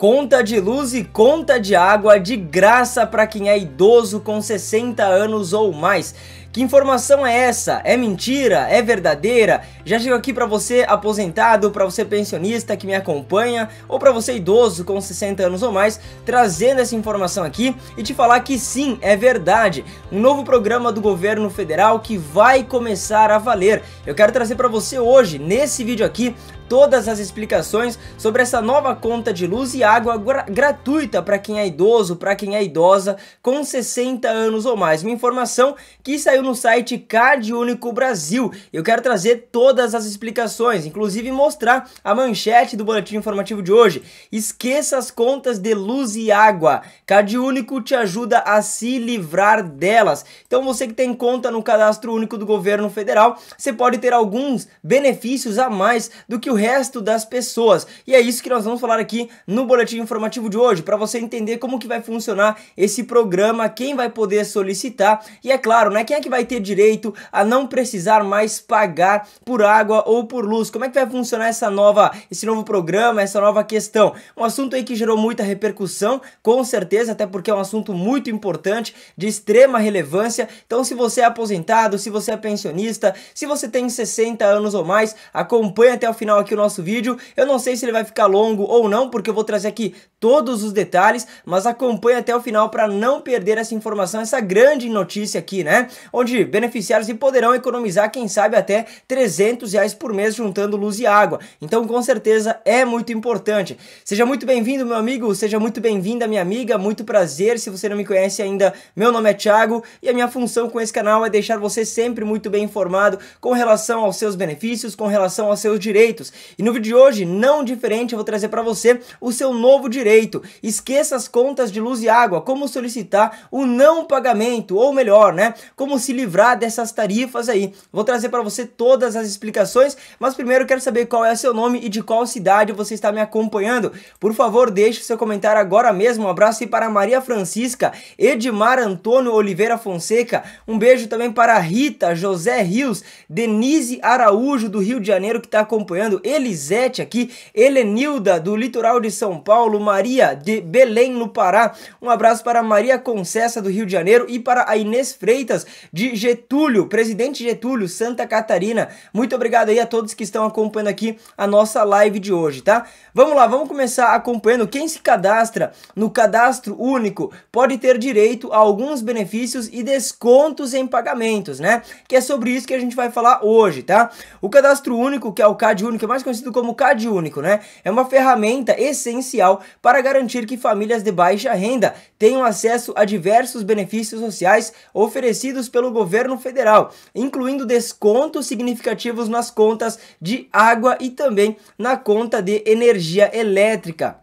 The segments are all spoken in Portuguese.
Conta de luz e conta de água de graça para quem é idoso com 60 anos ou mais. Que informação é essa? É mentira? É verdadeira? Já chego aqui para você aposentado, para você pensionista que me acompanha ou para você idoso com 60 anos ou mais, trazendo essa informação aqui e te falar que sim, é verdade. Um novo programa do governo federal que vai começar a valer. Eu quero trazer para você hoje, nesse vídeo aqui, todas as explicações sobre essa nova conta de luz e água gra gratuita para quem é idoso, para quem é idosa com 60 anos ou mais. Uma informação que saiu no site Card Único Brasil. Eu quero trazer todas as explicações, inclusive mostrar a manchete do boletim informativo de hoje. Esqueça as contas de luz e água. Card Único te ajuda a se livrar delas. Então você que tem conta no Cadastro Único do Governo Federal, você pode ter alguns benefícios a mais do que o resto das pessoas. E é isso que nós vamos falar aqui no boletim informativo de hoje, para você entender como que vai funcionar esse programa, quem vai poder solicitar e é claro, né, quem é que vai ter direito a não precisar mais pagar por água ou por luz. Como é que vai funcionar essa nova esse novo programa, essa nova questão? Um assunto aí que gerou muita repercussão, com certeza, até porque é um assunto muito importante, de extrema relevância. Então, se você é aposentado, se você é pensionista, se você tem 60 anos ou mais, acompanhe até o final aqui aqui o nosso vídeo. Eu não sei se ele vai ficar longo ou não, porque eu vou trazer aqui todos os detalhes, mas acompanhe até o final para não perder essa informação, essa grande notícia aqui, né? Onde beneficiários poderão economizar, quem sabe, até 300 reais por mês juntando luz e água. Então, com certeza, é muito importante. Seja muito bem-vindo, meu amigo, seja muito bem-vinda, minha amiga, muito prazer. Se você não me conhece ainda, meu nome é Thiago e a minha função com esse canal é deixar você sempre muito bem informado com relação aos seus benefícios, com relação aos seus direitos. E no vídeo de hoje, não diferente, eu vou trazer para você o seu novo direito. Esqueça as contas de luz e água, como solicitar o não pagamento, ou melhor, né, como se livrar dessas tarifas aí. Vou trazer para você todas as explicações, mas primeiro quero saber qual é o seu nome e de qual cidade você está me acompanhando. Por favor, deixe seu comentário agora mesmo. Um abraço aí para Maria Francisca, Edmar Antônio Oliveira Fonseca. Um beijo também para Rita, José Rios, Denise Araújo do Rio de Janeiro que está acompanhando, Elisete aqui, Helenilda do litoral de São Paulo, Maria de Belém no Pará. Um abraço para Maria Concessa do Rio de Janeiro e para a Inês Freitas de Getúlio, Presidente Getúlio, Santa Catarina. Muito obrigado aí a todos que estão acompanhando aqui a nossa live de hoje, tá? Vamos lá, vamos começar acompanhando quem se cadastra no cadastro único pode ter direito a alguns benefícios e descontos em pagamentos, né? Que é sobre isso que a gente vai falar hoje, tá? O cadastro único, que é o CAD único mais conhecido como CAD único, né? É uma ferramenta essencial para garantir que famílias de baixa renda tenham acesso a diversos benefícios sociais oferecidos pelo governo federal, incluindo descontos significativos nas contas de água e também na conta de energia elétrica.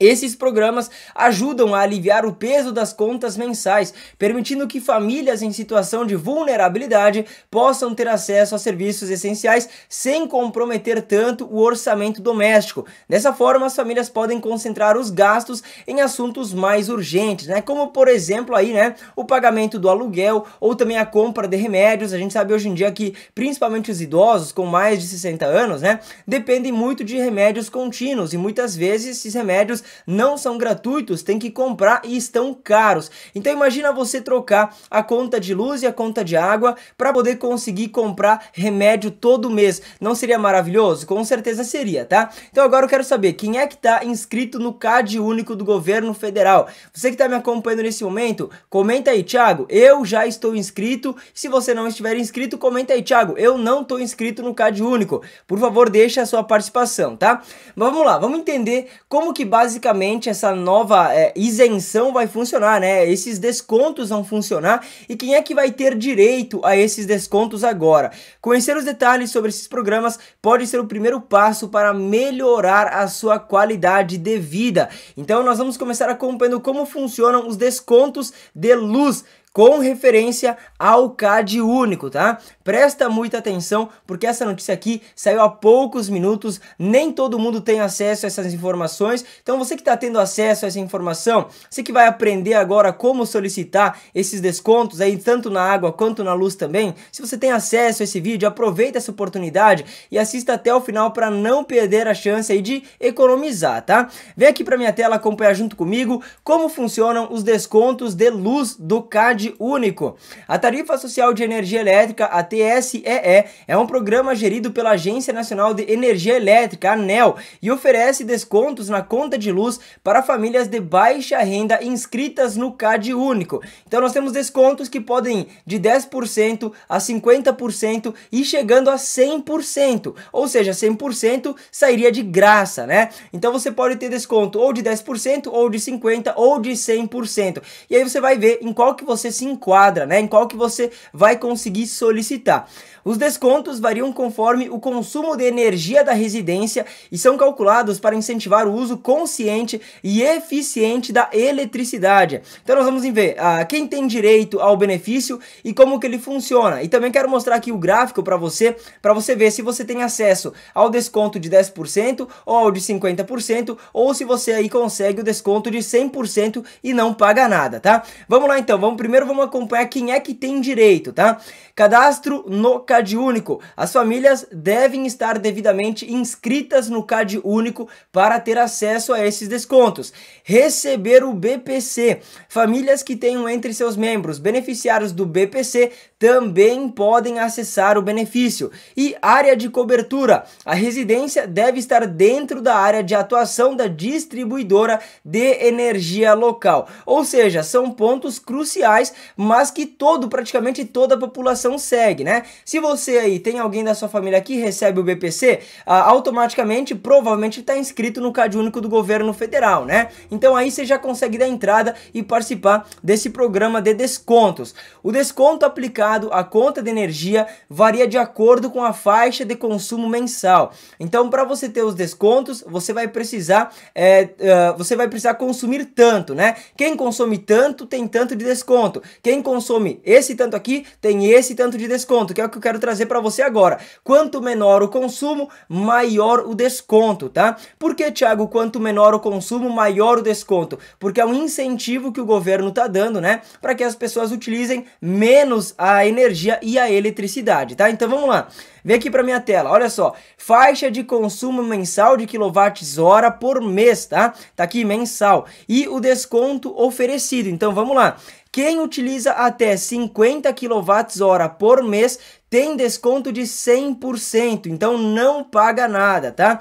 Esses programas ajudam a aliviar o peso das contas mensais, permitindo que famílias em situação de vulnerabilidade possam ter acesso a serviços essenciais sem comprometer tanto o orçamento doméstico. Dessa forma, as famílias podem concentrar os gastos em assuntos mais urgentes, né? Como por exemplo aí, né, o pagamento do aluguel ou também a compra de remédios. A gente sabe hoje em dia que principalmente os idosos com mais de 60 anos, né, dependem muito de remédios contínuos e muitas vezes esses remédios não são gratuitos, tem que comprar e estão caros. Então imagina você trocar a conta de luz e a conta de água para poder conseguir comprar remédio todo mês. Não seria maravilhoso? Com certeza seria, tá? Então agora eu quero saber quem é que está inscrito no CAD único do governo federal. Você que está me acompanhando nesse momento, comenta aí, Thiago, eu já estou inscrito. Se você não estiver inscrito, comenta aí, Thiago, eu não estou inscrito no CAD único. Por favor, deixa a sua participação, tá? Mas vamos lá, vamos entender como que basicamente basicamente essa nova é, isenção vai funcionar, né? Esses descontos vão funcionar e quem é que vai ter direito a esses descontos agora? Conhecer os detalhes sobre esses programas pode ser o primeiro passo para melhorar a sua qualidade de vida. Então nós vamos começar acompanhando como funcionam os descontos de luz com referência ao CAD único, tá? Presta muita atenção porque essa notícia aqui saiu há poucos minutos, nem todo mundo tem acesso a essas informações. Então você que está tendo acesso a essa informação, você que vai aprender agora como solicitar esses descontos aí tanto na água quanto na luz também. Se você tem acesso a esse vídeo, aproveita essa oportunidade e assista até o final para não perder a chance aí de economizar, tá? Vem aqui para minha tela acompanhar junto comigo como funcionam os descontos de luz do CAD Cade Único. A Tarifa Social de Energia Elétrica, a TSEE, é um programa gerido pela Agência Nacional de Energia Elétrica, ANEL, e oferece descontos na conta de luz para famílias de baixa renda inscritas no Cade Único. Então nós temos descontos que podem ir de 10% a 50% e chegando a 100%, ou seja, 100% sairia de graça, né? Então você pode ter desconto ou de 10% ou de 50 ou de 100%. E aí você vai ver em qual que você se enquadra, né? Em qual que você vai conseguir solicitar. Os descontos variam conforme o consumo de energia da residência e são calculados para incentivar o uso consciente e eficiente da eletricidade. Então nós vamos ver ah, quem tem direito ao benefício e como que ele funciona. E também quero mostrar aqui o gráfico para você, para você ver se você tem acesso ao desconto de 10% ou ao de 50% ou se você aí consegue o desconto de 100% e não paga nada, tá? Vamos lá então, vamos primeiro Primeiro vamos acompanhar quem é que tem direito, tá? Cadastro no CAD Único. As famílias devem estar devidamente inscritas no CAD Único para ter acesso a esses descontos. Receber o BPC. Famílias que tenham entre seus membros beneficiários do BPC também podem acessar o benefício. E área de cobertura. A residência deve estar dentro da área de atuação da distribuidora de energia local. Ou seja, são pontos cruciais mas que todo, praticamente toda a população segue, né? Se você aí tem alguém da sua família que recebe o BPC, automaticamente, provavelmente está inscrito no Cade Único do Governo Federal, né? Então aí você já consegue dar entrada e participar desse programa de descontos. O desconto aplicado à conta de energia varia de acordo com a faixa de consumo mensal. Então, para você ter os descontos, você vai precisar é, uh, você vai precisar consumir tanto, né? Quem consome tanto tem tanto de desconto. Quem consome esse tanto aqui tem esse tanto de desconto, que é o que eu quero trazer para você agora. Quanto menor o consumo, maior o desconto, tá? Por que, Thiago, quanto menor o consumo, maior o desconto? Porque é um incentivo que o governo tá dando, né, para que as pessoas utilizem menos a energia e a eletricidade, tá? Então vamos lá. Vem aqui para minha tela, olha só. Faixa de consumo mensal de quilowatts-hora por mês, tá? Tá aqui mensal. E o desconto oferecido. Então vamos lá. Quem utiliza até 50 kWh por mês tem desconto de 100%, então não paga nada, tá?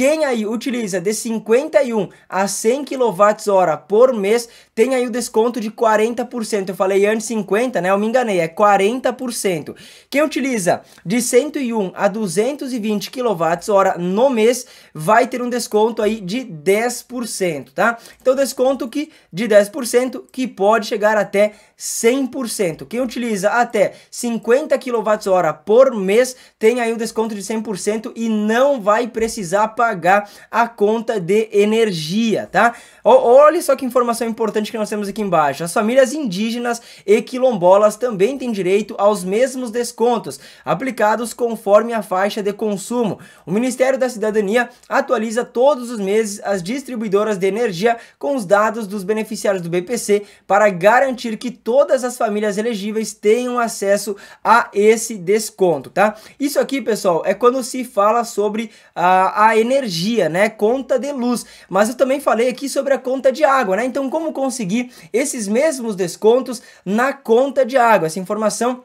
Quem aí utiliza de 51 a 100 kWh por mês, tem aí o desconto de 40%. Eu falei antes 50, né? Eu me enganei, é 40%. Quem utiliza de 101 a 220 kWh no mês, vai ter um desconto aí de 10%, tá? Então desconto que de 10% que pode chegar até 100%. Quem utiliza até 50 kWh por mês, tem aí um desconto de 100% e não vai precisar pagar pagar a conta de energia, tá? Olha só que informação importante que nós temos aqui embaixo. As famílias indígenas e quilombolas também têm direito aos mesmos descontos, aplicados conforme a faixa de consumo. O Ministério da Cidadania atualiza todos os meses as distribuidoras de energia com os dados dos beneficiários do BPC para garantir que todas as famílias elegíveis tenham acesso a esse desconto, tá? Isso aqui, pessoal, é quando se fala sobre a, a energia energia, né? Conta de luz. Mas eu também falei aqui sobre a conta de água, né? Então, como conseguir esses mesmos descontos na conta de água? Essa informação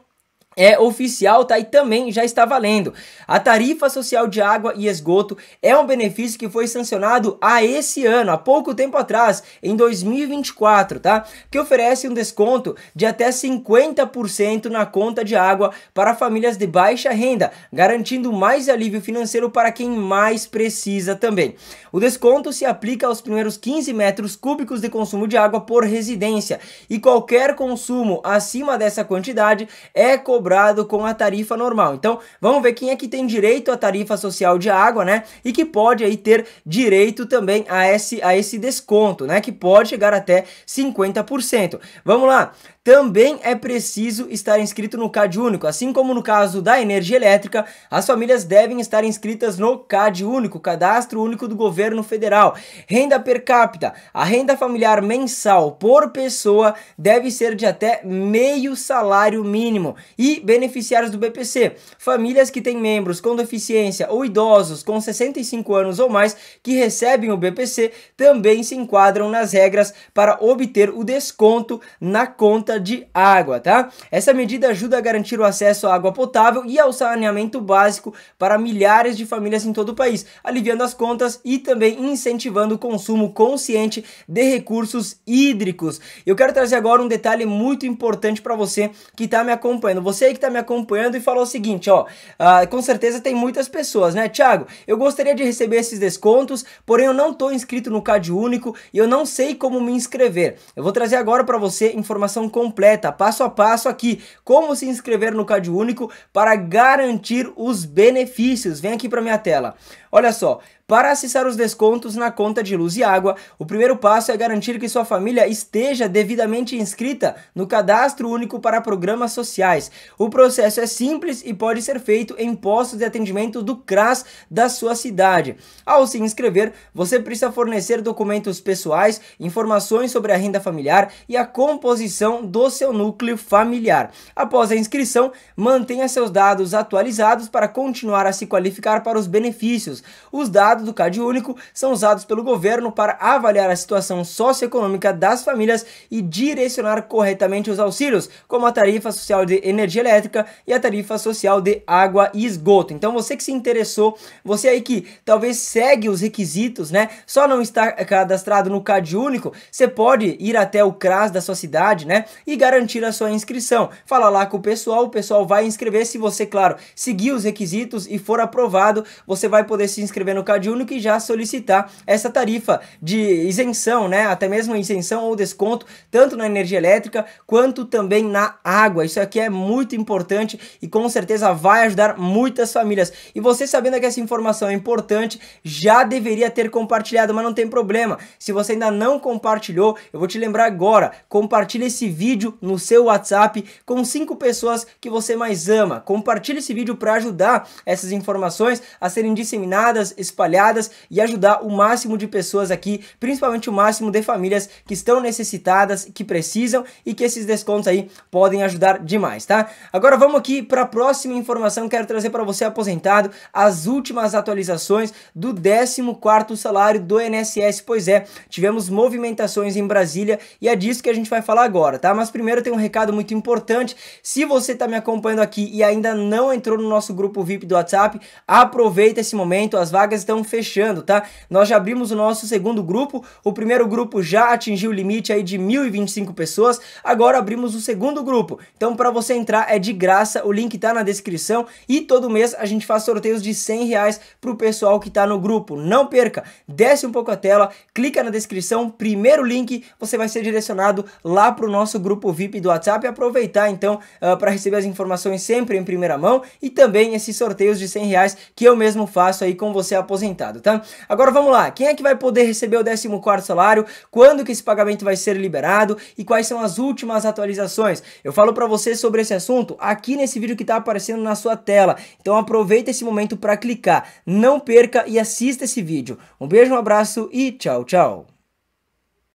é oficial, tá? E também já está valendo. A tarifa social de água e esgoto é um benefício que foi sancionado há esse ano, há pouco tempo atrás, em 2024, tá? Que oferece um desconto de até 50% na conta de água para famílias de baixa renda, garantindo mais alívio financeiro para quem mais precisa também. O desconto se aplica aos primeiros 15 metros cúbicos de consumo de água por residência e qualquer consumo acima dessa quantidade é cobrado cobrado com a tarifa normal. Então, vamos ver quem é que tem direito à tarifa social de água, né? E que pode aí ter direito também a esse, a esse desconto, né? Que pode chegar até 50%. Vamos lá também é preciso estar inscrito no CAD único. Assim como no caso da energia elétrica, as famílias devem estar inscritas no CAD único, Cadastro Único do Governo Federal. Renda per capita. A renda familiar mensal por pessoa deve ser de até meio salário mínimo. E beneficiários do BPC. Famílias que têm membros com deficiência ou idosos com 65 anos ou mais que recebem o BPC também se enquadram nas regras para obter o desconto na conta falta de água, tá? Essa medida ajuda a garantir o acesso à água potável e ao saneamento básico para milhares de famílias em todo o país, aliviando as contas e também incentivando o consumo consciente de recursos hídricos. Eu quero trazer agora um detalhe muito importante para você que está me acompanhando. Você que está me acompanhando e falou o seguinte, ó, ah, com certeza tem muitas pessoas, né, Thiago? Eu gostaria de receber esses descontos, porém eu não estou inscrito no Cade Único e eu não sei como me inscrever. Eu vou trazer agora para você informação completa completa, passo a passo aqui, como se inscrever no Cade Único para garantir os benefícios. Vem aqui para minha tela. Olha só, para acessar os descontos na conta de luz e água, o primeiro passo é garantir que sua família esteja devidamente inscrita no Cadastro Único para Programas Sociais. O processo é simples e pode ser feito em postos de atendimento do CRAS da sua cidade. Ao se inscrever, você precisa fornecer documentos pessoais, informações sobre a renda familiar e a composição do seu núcleo familiar. Após a inscrição, mantenha seus dados atualizados para continuar a se qualificar para os benefícios. Os dados do CAD Único são usados pelo governo para avaliar a situação socioeconômica das famílias e direcionar corretamente os auxílios, como a tarifa social de energia elétrica e a tarifa social de água e esgoto. Então você que se interessou, você aí que talvez segue os requisitos, né? Só não está cadastrado no CAD Único, você pode ir até o CRAS da sua cidade, né? E garantir a sua inscrição. Fala lá com o pessoal, o pessoal vai inscrever se você, claro, seguir os requisitos e for aprovado, você vai poder se inscrever no Uno e já solicitar essa tarifa de isenção, né? Até mesmo isenção ou desconto, tanto na energia elétrica quanto também na água. Isso aqui é muito importante e com certeza vai ajudar muitas famílias. E você sabendo que essa informação é importante, já deveria ter compartilhado, mas não tem problema. Se você ainda não compartilhou, eu vou te lembrar agora, compartilhe esse vídeo no seu WhatsApp com cinco pessoas que você mais ama. Compartilhe esse vídeo para ajudar essas informações a serem disseminadas disseminadas, espalhadas e ajudar o máximo de pessoas aqui, principalmente o máximo de famílias que estão necessitadas, que precisam e que esses descontos aí podem ajudar demais, tá? Agora vamos aqui para a próxima informação, quero trazer para você aposentado as últimas atualizações do 14º salário do INSS, pois é, tivemos movimentações em Brasília e é disso que a gente vai falar agora, tá? Mas primeiro tem um recado muito importante, se você está me acompanhando aqui e ainda não entrou no nosso grupo VIP do WhatsApp, aproveita esse momento momento as vagas estão fechando, tá? Nós já abrimos o nosso segundo grupo, o primeiro grupo já atingiu o limite aí de 1.025 pessoas, agora abrimos o segundo grupo. Então para você entrar é de graça, o link tá na descrição e todo mês a gente faz sorteios de 100 reais pro pessoal que tá no grupo. Não perca, desce um pouco a tela, clica na descrição, primeiro link, você vai ser direcionado lá pro nosso grupo VIP do WhatsApp e aproveitar então uh, ah, para receber as informações sempre em primeira mão e também esses sorteios de 100 reais que eu mesmo faço aí com você aposentado, tá? Agora vamos lá, quem é que vai poder receber o 14 quarto salário, quando que esse pagamento vai ser liberado e quais são as últimas atualizações? Eu falo para você sobre esse assunto aqui nesse vídeo que está aparecendo na sua tela, então aproveita esse momento para clicar, não perca e assista esse vídeo. Um beijo, um abraço e tchau, tchau!